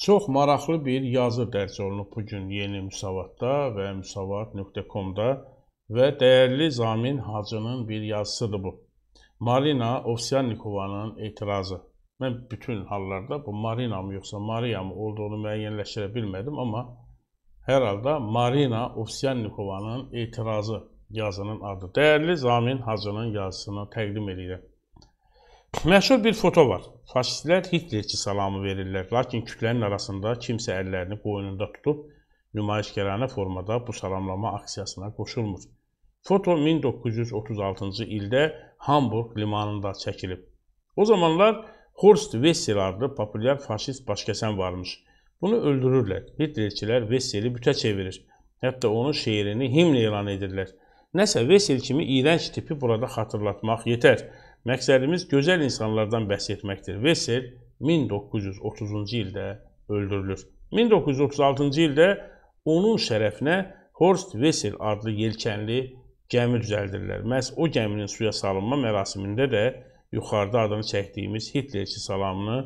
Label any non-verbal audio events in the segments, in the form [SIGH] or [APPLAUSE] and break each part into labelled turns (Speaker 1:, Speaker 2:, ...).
Speaker 1: Çox maraqlı bir yazı dərc olunub bu gün Yeni Müsavatda və müsavat.com-da və dəyərli Zamin Hacının bir yazısıdır bu. Marina Ovsyannikovanın etirazı. Mən bütün hallarda bu Marinam yoxsa Mariyam olduğunu müəyyənləşdirə bilmədim, amma hər halda Marina Ovsyannikovanın etirazı yazının adı. Dəyərli Zamin Hacının yazısını təqdim edirəm. Məşhur bir foto var. Faşistlər Hitlerçi salamı verirlər, lakin kütlənin arasında kimsə əllərini boynunda tutub nümayişkərana formada bu salamlama aksiyasına qoşulmur. Foto 1936-cı ildə Hamburg limanında çəkilib. O zamanlar Horst Wessel adlı populyar faşist başkəsən varmış. Bunu öldürürlər. Hitlerçilər Wesseli bütə çevirir. Hətta onun şeirini himn elan edirlər. Nəsə Wessel kimi iyrənc tipi burada xatırlatmaq yetər. Məqsədimiz gözəl insanlardan bəhs etməkdir. Vesel 1930-cu ildə öldürülür. 1936-cı ildə onun şərəfinə Horst Vesel adlı yelkənli gəmi düzəldirlər. Məhz o gəminin suya salınma mərasimində də yuxarıda adını çəkdiyimiz Hitlerçi salamını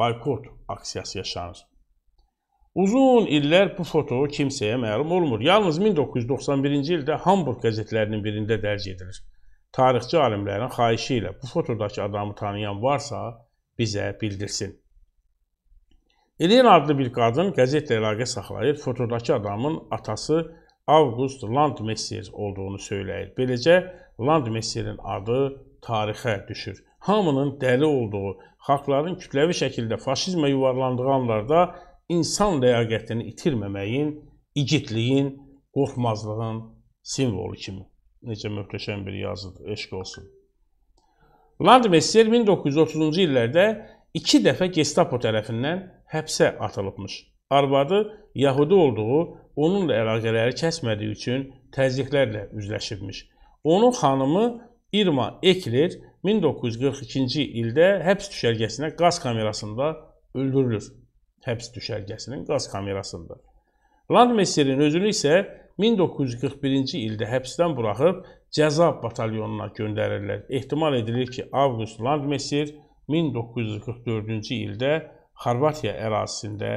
Speaker 1: boykot aksiyası yaşanır. Uzun illər bu foto kimsəyə məlum olmur. Yalnız 1991-ci ildə Hamburg qəzetlərinin birində dərc edilir tarixçi alimlərin xahişi ilə bu fotodakı adamı tanıyan varsa, bizə bildirsin. Elin adlı bir qadın qəzetlə əlaqə saxlayır, fotodakı adamın atası Avqust Landmesser olduğunu söyləyir. Beləcə Landmesserin adı tarixə düşür. Hamının dəli olduğu, xalqların kütləvi şəkildə faşizmə yuvarlandığı anlarda insan ləyaqətini itirməməyin, igidliyin, qorxmazlığın simvolu kimi Necə möhtəşəm bir yazıdır, eşq olsun. Landmesser 1930-cu illərdə iki dəfə Gestapo tərəfindən həbsə atılıbmış. Arvadı Yahudi olduğu, onunla əlaqələri kəsmədiyi üçün təzyiqlərlə üzləşibmiş. Onun xanımı Irma Ekler 1942-ci ildə həbs düşərgəsinə qaz kamerasında öldürülür. Həbs düşərgəsinin qaz kamerasında. Landmesserin özünü isə 1941-ci ildə həbsdən buraxıb cəza batalyonuna göndərirlər. Ehtimal edilir ki, Avqust Landmesir 1944-cü ildə Xorvatiya ərazisində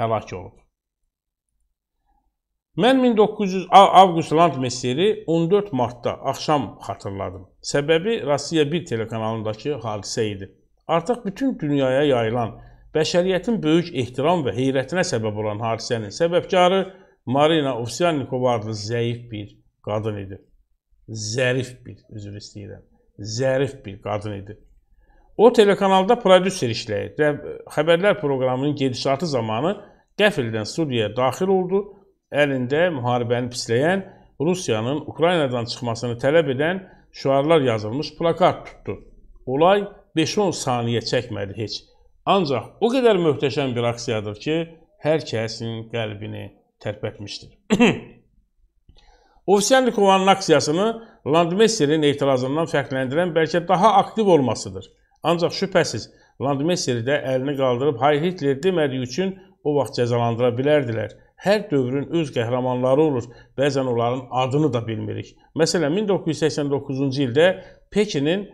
Speaker 1: həlak olub. Mən 1900 avqust Landmesseri 14 martda axşam xatırladım. Səbəbi Rusiya 1 telekanalındakı hadisə idi. Artıq bütün dünyaya yayılan, bəşəriyyətin böyük ehtiram və heyrətinə səbəb olan hadisənin səbəbkarı Marina Ovsyannikova adlı zəif bir qadın idi. Zərif bir, üzr istəyirəm. Zərif bir qadın idi. O telekanalda prodüser işləyir və xəbərlər proqramının gedişatı zamanı qəfildən studiyaya daxil oldu. Əlində müharibəni pisləyən, Rusiyanın Ukraynadan çıxmasını tələb edən şüarlar yazılmış plakat tutdu. Olay 5-10 saniyə çəkmədi heç. Ancaq o qədər möhtəşəm bir aksiyadır ki, hər kəsin qəlbini tərpətmişdir. Ovsyannikova'nın [CLEARS THROAT] aksiyasını Landmesserin etirazından fərqləndirən bəlkə daha aktiv olmasıdır. Ancaq şübhəsiz, Landmesseri də əlini qaldırıb "Hay Hitler" demədiyi üçün o vaxt cəzalandıra bilərdilər. Hər dövrün öz qəhrəmanları olur. Bəzən onların adını da bilmirik. Məsələn, 1989-cu ildə Pekinin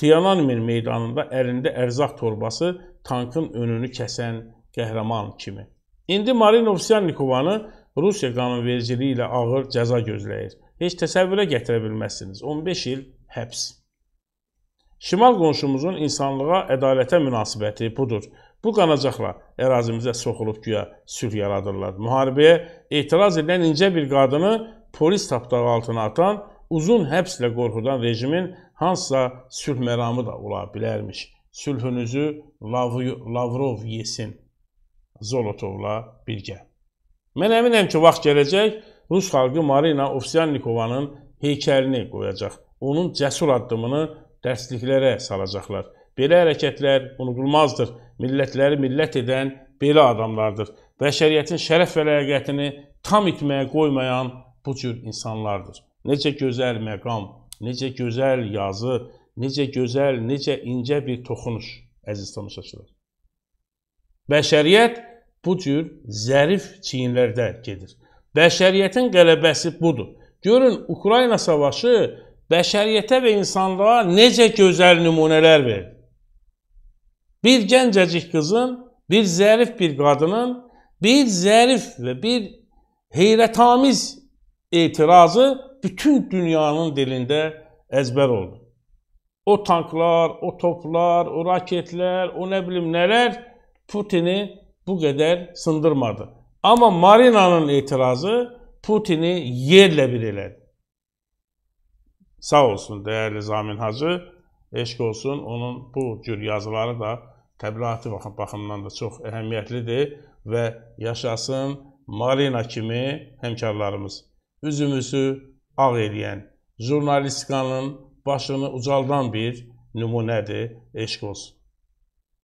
Speaker 1: Tiananmen meydanında əlində ərzaq torbası tankın önünü kəsən qəhrəman kimi İndi Malinovsyannikova'nı Rusiya qanunvericiliyi ilə ağır cəza gözləyir. Heç təsəvvürə gətirə bilməzsiniz. 15 il həbs. Şimal qonşumuzun insanlığa, ədalətə münasibəti budur. Bu qanacaqla ərazimizə soxulub güya sülh yaradırlar. Müharibəyə etiraz edən incə bir qadını polis tapdağı altına atan, uzun həbslə qorxudan rejimin hansısa sülh məramı da ola bilərmiş. Sülhünüzü Lavrov yesin. Zolotovla birgə. Mən əminəm ki, vaxt gələcək, Rus xalqı Marina Ovsyannikovanın heykəlini qoyacaq. Onun cəsur addımını dərsliklərə salacaqlar. Belə hərəkətlər unudulmazdır. Millətləri millət edən belə adamlardır. Bəşəriyyətin şərəf və ləyaqətini tam itməyə qoymayan bu cür insanlardır. Necə gözəl məqam, necə gözəl yazı, necə gözəl, necə incə bir toxunuş əziz tamaşaçılar. Bəşəriyyət bu cür zərif çiyinlərdə gedir. Bəşəriyyətin qələbəsi budur. Görün Ukrayna savaşı bəşəriyyətə və insanlığa necə gözəl nümunələr verdi. Bir gəncəcik qızın, bir zərif bir qadının, bir zərif və bir heyrətamiz etirazı bütün dünyanın dilində əzbər oldu. O tanklar, o toplar, o raketlər, o nə bilim nələr Putin'i bu qədər sındırmadı. Amma Marina'nın etirazı Putin'i yerlə bir elədi. Sağ olsun dəyərli Zamin Hacı, eşq olsun onun bu cür yazıları da təbliğatı baxımından da çox əhəmiyyətlidir və yaşasın Marina kimi həmkarlarımız. Üzümüzü ağ eləyən, jurnalistikanın başını ucaldan bir nümunədir, eşq olsun.